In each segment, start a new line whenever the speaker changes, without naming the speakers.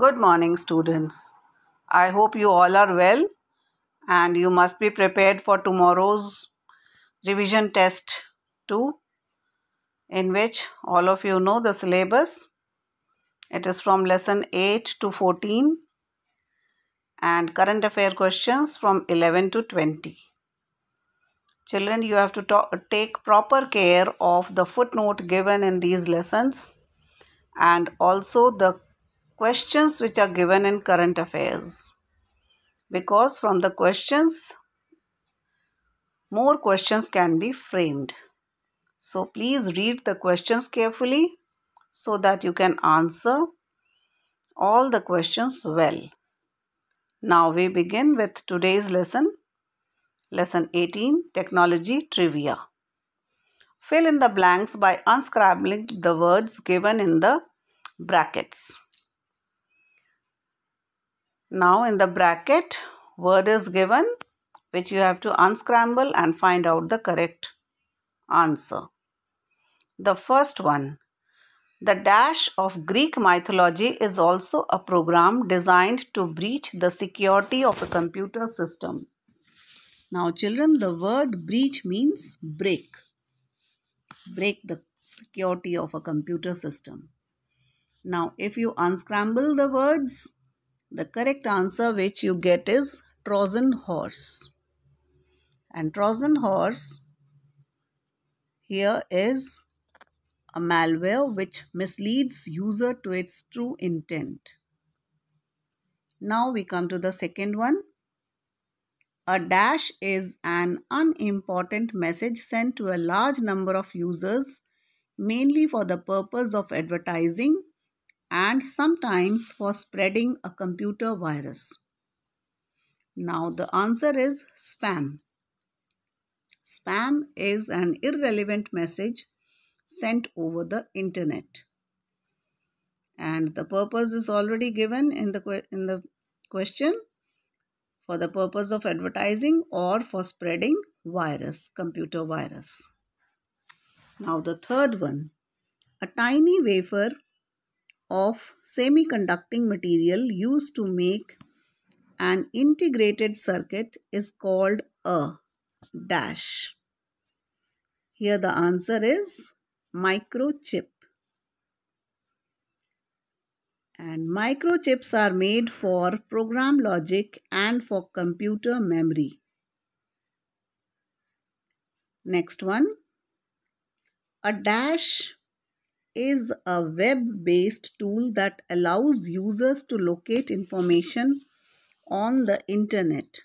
Good morning, students. I hope you all are well and you must be prepared for tomorrow's revision test 2, in which all of you know the syllabus. It is from lesson 8 to 14 and current affair questions from 11 to 20. Children, you have to talk, take proper care of the footnote given in these lessons and also the questions which are given in current affairs because from the questions more questions can be framed. So please read the questions carefully so that you can answer all the questions well. Now we begin with today's lesson. Lesson 18 Technology Trivia. Fill in the blanks by unscrambling the words given in the brackets. Now in the bracket, word is given which you have to unscramble and find out the correct answer. The first one, the dash of Greek mythology is also a program designed to breach the security of a computer system. Now children, the word breach means break. Break the security of a computer system. Now if you unscramble the words, the correct answer which you get is Trojan horse. And Trojan horse here is a malware which misleads user to its true intent. Now we come to the second one. A dash is an unimportant message sent to a large number of users mainly for the purpose of advertising and sometimes for spreading a computer virus? Now, the answer is spam. Spam is an irrelevant message sent over the internet. And the purpose is already given in the, in the question for the purpose of advertising or for spreading virus, computer virus. Now, the third one a tiny wafer of semiconducting material used to make an integrated circuit is called a dash. Here the answer is microchip. And microchips are made for program logic and for computer memory. Next one. A dash is a web-based tool that allows users to locate information on the internet.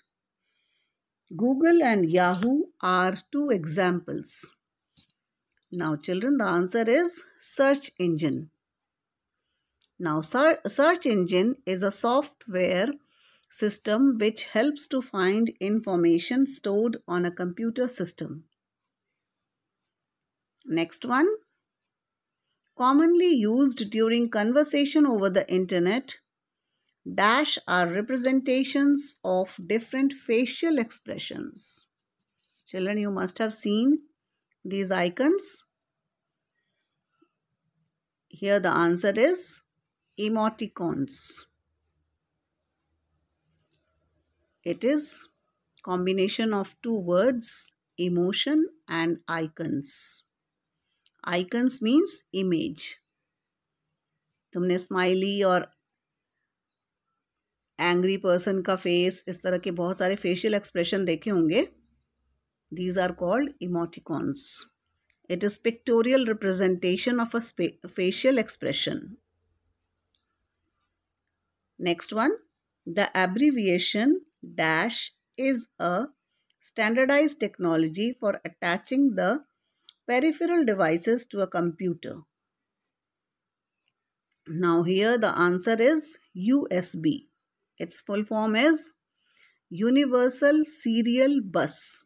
Google and Yahoo are two examples. Now children, the answer is search engine. Now search engine is a software system which helps to find information stored on a computer system. Next one, commonly used during conversation over the internet. Dash are representations of different facial expressions. Children, you must have seen these icons. Here the answer is emoticons. It is combination of two words, emotion and icons. Icons means image तुमने smiley और angry person का face इस तरह के बहुत सारे facial expression देखे होंगे these are called emoticons it is pictorial representation of a facial expression next one the abbreviation dash is a standardize technology for attaching the peripheral devices to a computer. Now here the answer is USB. Its full form is Universal Serial Bus.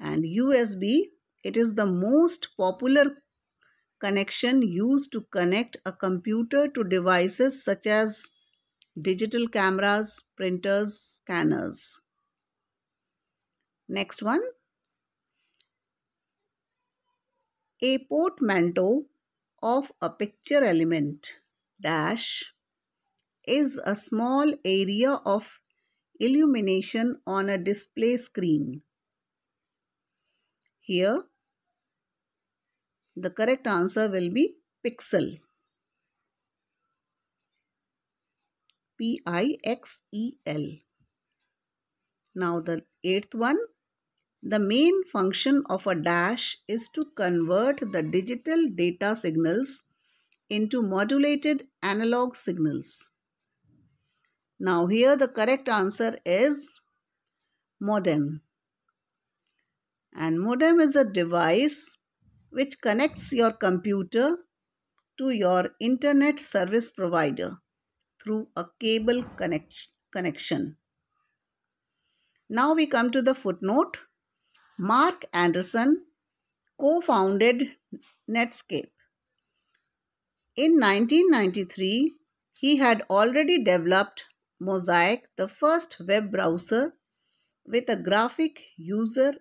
And USB, it is the most popular connection used to connect a computer to devices such as digital cameras, printers, scanners. Next one, a portmanteau of a picture element dash is a small area of illumination on a display screen. Here, the correct answer will be pixel. P-I-X-E-L. Now the eighth one the main function of a dash is to convert the digital data signals into modulated analog signals. Now here the correct answer is modem. And modem is a device which connects your computer to your internet service provider through a cable connect connection. Now we come to the footnote. Mark Anderson co founded Netscape. In 1993, he had already developed Mosaic, the first web browser with a graphic user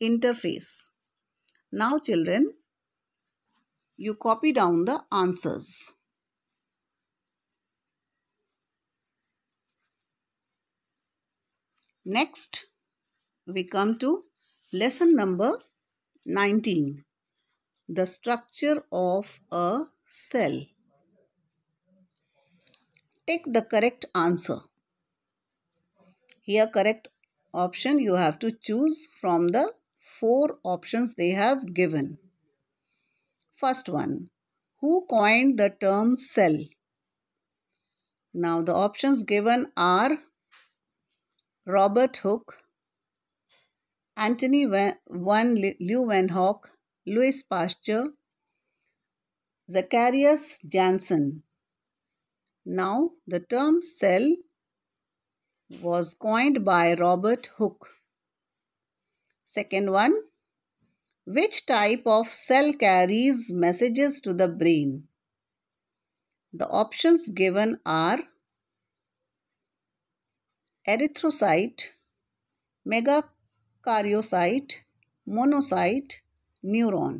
interface. Now, children, you copy down the answers. Next, we come to Lesson number 19 The structure of a cell. Take the correct answer. Here correct option you have to choose from the four options they have given. First one, who coined the term cell? Now the options given are Robert Hooke, Anthony van Leeuwenhoek, Louis Pasteur, Zacharias Janssen. Now, the term cell was coined by Robert Hooke. Second one, which type of cell carries messages to the brain? The options given are erythrocyte, megacariocyte, karyocyte monocyte, neuron.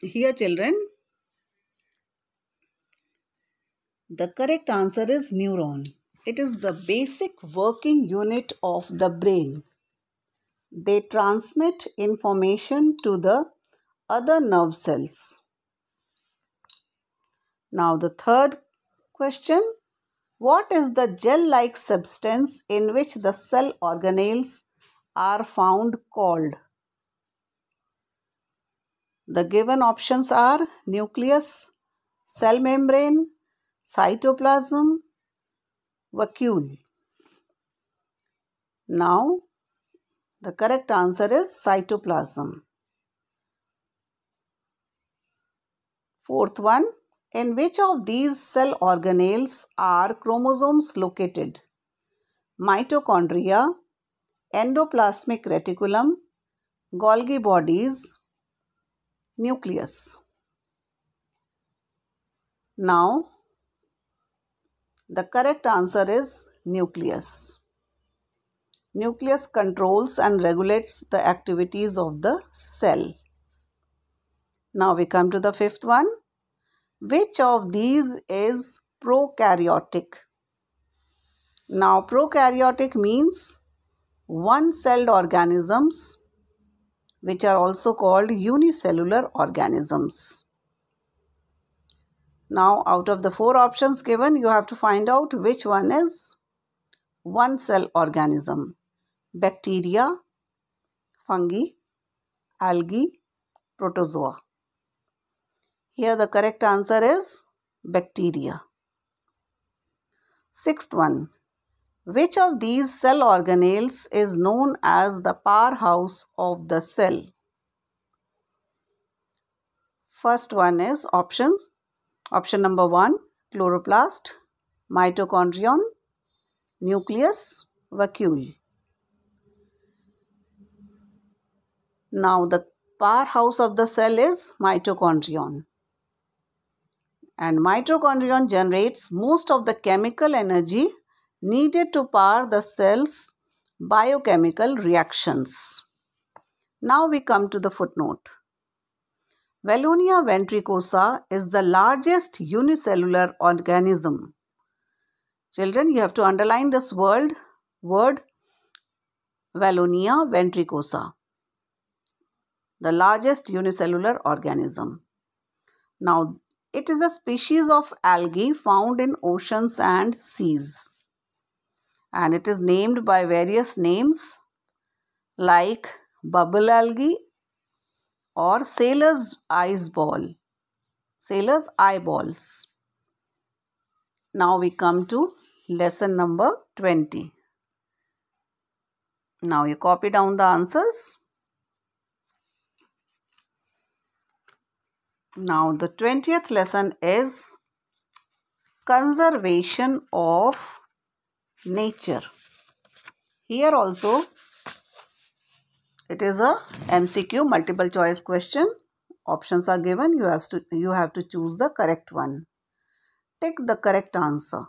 Here children, the correct answer is neuron. It is the basic working unit of the brain. They transmit information to the other nerve cells. Now the third question what is the gel-like substance in which the cell organelles are found called? The given options are nucleus, cell membrane, cytoplasm, vacuole. Now, the correct answer is cytoplasm. Fourth one, in which of these cell organelles are chromosomes located? Mitochondria, endoplasmic reticulum, Golgi bodies, nucleus. Now, the correct answer is nucleus. Nucleus controls and regulates the activities of the cell. Now we come to the fifth one. Which of these is prokaryotic? Now, prokaryotic means one celled organisms, which are also called unicellular organisms. Now, out of the four options given, you have to find out which one is one cell organism bacteria, fungi, algae, protozoa. Here the correct answer is bacteria. Sixth one. Which of these cell organelles is known as the powerhouse of the cell? First one is options. Option number 1 chloroplast, mitochondrion, nucleus, vacuole. Now the powerhouse of the cell is mitochondrion and mitochondrion generates most of the chemical energy needed to power the cell's biochemical reactions. Now we come to the footnote. Valonia ventricosa is the largest unicellular organism. Children, you have to underline this word, word Valonia ventricosa, the largest unicellular organism. Now, it is a species of algae found in oceans and seas. And it is named by various names like bubble algae or sailor's eyes ball, sailor's eyeballs. Now we come to lesson number 20. Now you copy down the answers. Now the 20th lesson is conservation of nature. Here also it is a MCQ multiple choice question. Options are given. You have to you have to choose the correct one. Take the correct answer.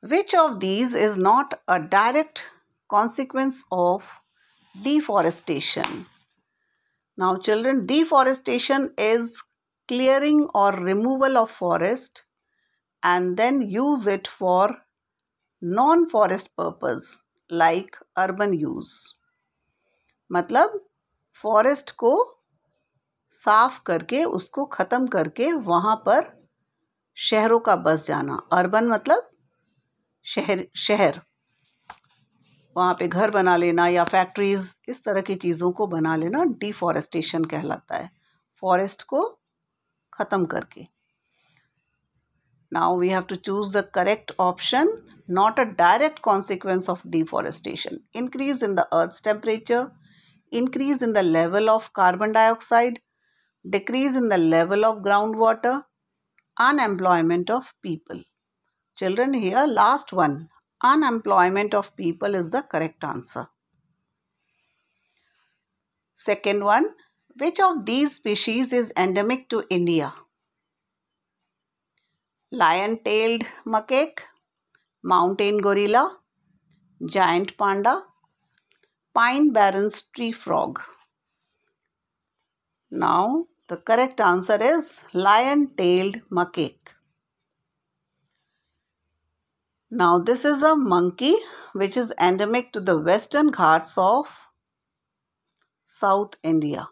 Which of these is not a direct consequence of deforestation. Now children, deforestation is clearing or removal of forest and then use it for non-forest purpose like urban use. मतलब forest को साफ करके उसको ख़त्म करके वहाँ पर शहरों का बस जाना अर्बन मतलब शहर शहर वहाँ पे घर बना लेना या फैक्ट्रीज इस तरह की चीज़ों को बना लेना डिफॉरेस्टेशन कहलाता है फॉरेस्ट को ख़त्म करके now we have to choose the correct option not a direct consequence of deforestation increase in the earth temperature increase in the level of carbon dioxide decrease in the level of ground water unemployment of people children here last one unemployment of people is the correct answer. Second one, which of these species is endemic to India? Lion-tailed macaque, mountain gorilla, giant panda, pine barrens tree frog. Now, the correct answer is lion-tailed macaque. Now this is a monkey which is endemic to the western ghats of South India.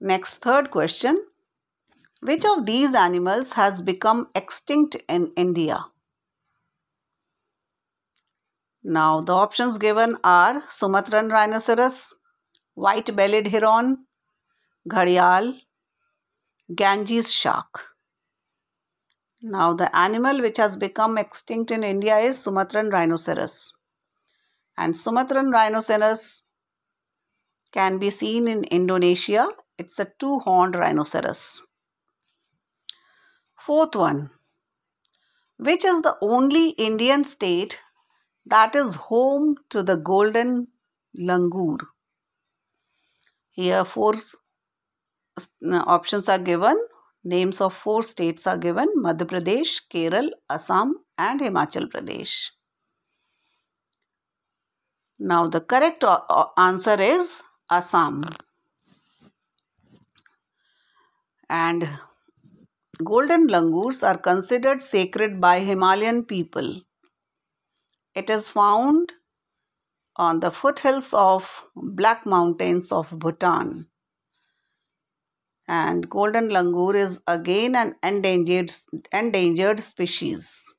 Next third question. Which of these animals has become extinct in India? Now the options given are Sumatran rhinoceros, white-bellied heron, gharial, Ganges shark. Now the animal which has become extinct in India is Sumatran rhinoceros. And Sumatran rhinoceros can be seen in Indonesia. It's a two-horned rhinoceros. Fourth one, which is the only Indian state that is home to the golden langur. Here four options are given Names of four states are given Madhya Pradesh, Kerala, Assam, and Himachal Pradesh. Now, the correct uh, uh, answer is Assam. And golden langurs are considered sacred by Himalayan people. It is found on the foothills of Black Mountains of Bhutan and golden langur is again an endangered endangered species.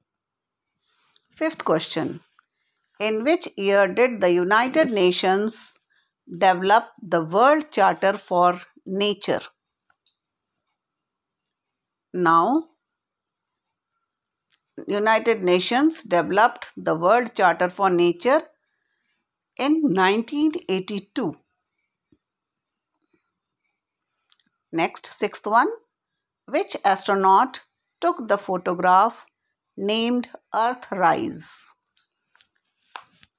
Fifth question. In which year did the United Nations develop the World Charter for Nature? Now, United Nations developed the World Charter for Nature in 1982. Next, sixth one. Which astronaut took the photograph named Earthrise?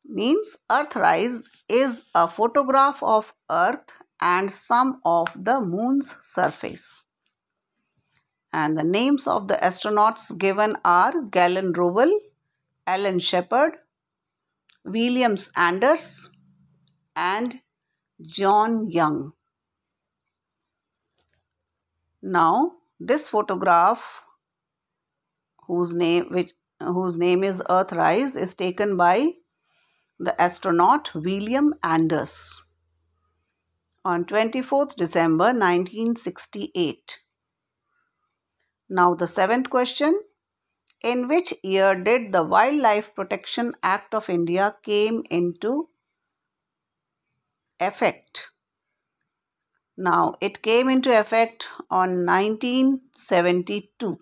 Means Earthrise is a photograph of Earth and some of the moon's surface. And the names of the astronauts given are Galen Rovell, Alan Shepard, Williams Anders, and John Young. Now this photograph whose name which whose name is Earthrise is taken by the astronaut William Anders on 24th December 1968. Now the seventh question. In which year did the Wildlife Protection Act of India came into effect? Now, it came into effect on 1972.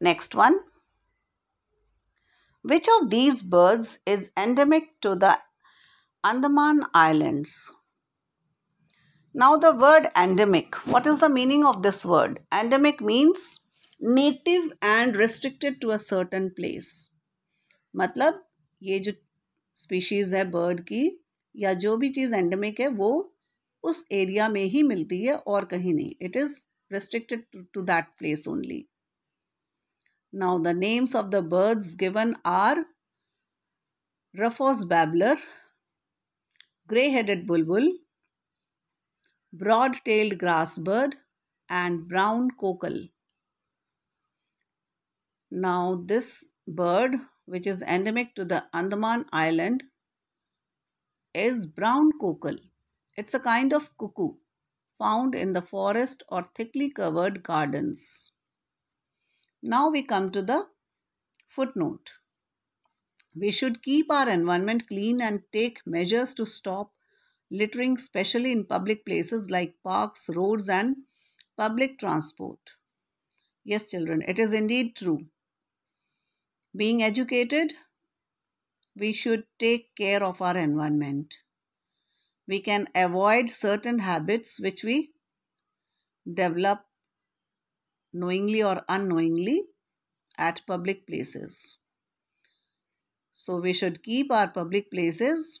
Next one. Which of these birds is endemic to the Andaman Islands? Now, the word endemic. What is the meaning of this word? Endemic means native and restricted to a certain place. मतलब ये जो species है bird की या जो भी चीज़ endemic है वो उस एरिया में ही मिलती है और restricted to, that place only. Now, the names of the birds given are rufous babbler, grey headed bulbul, broad tailed grass bird, and brown cockal. Now, this bird, which is endemic to the Andaman Island, is brown cockal. It's a kind of cuckoo found in the forest or thickly covered gardens. Now we come to the footnote. We should keep our environment clean and take measures to stop littering, especially in public places like parks, roads, and public transport. Yes, children, it is indeed true. Being educated, we should take care of our environment we can avoid certain habits which we develop knowingly or unknowingly at public places. So we should keep our public places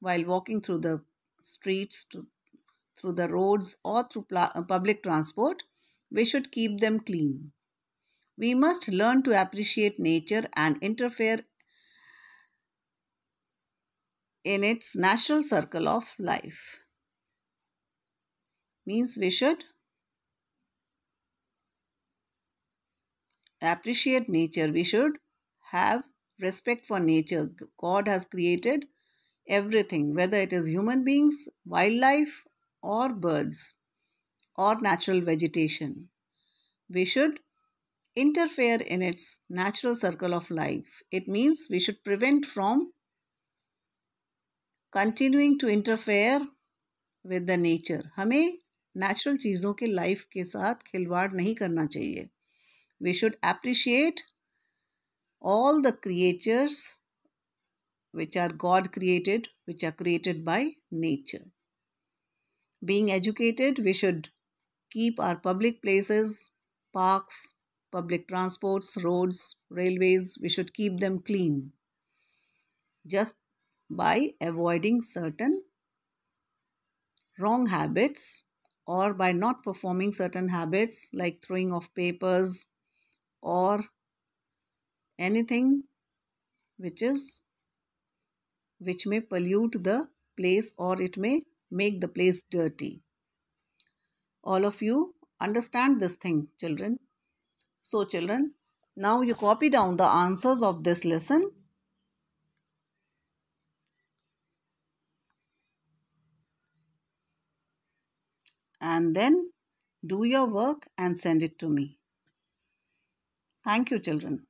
while walking through the streets, to, through the roads or through uh, public transport. We should keep them clean. We must learn to appreciate nature and interfere in its natural circle of life. Means we should appreciate nature. We should have respect for nature. God has created everything, whether it is human beings, wildlife, or birds, or natural vegetation. We should interfere in its natural circle of life. It means we should prevent from continuing to interfere with the nature, हमें natural चीज़ों के life के साथ खिलवाड़ नहीं करना चाहिए we should appreciate all the creatures which are God created, which are created by nature. Being educated, we should keep our public places, parks, public transports, roads, railways, we should keep them clean. Just by avoiding certain wrong habits or by not performing certain habits like throwing off papers or anything which is which may pollute the place or it may make the place dirty all of you understand this thing children so children now you copy down the answers of this lesson and then do your work and send it to me. Thank you, children.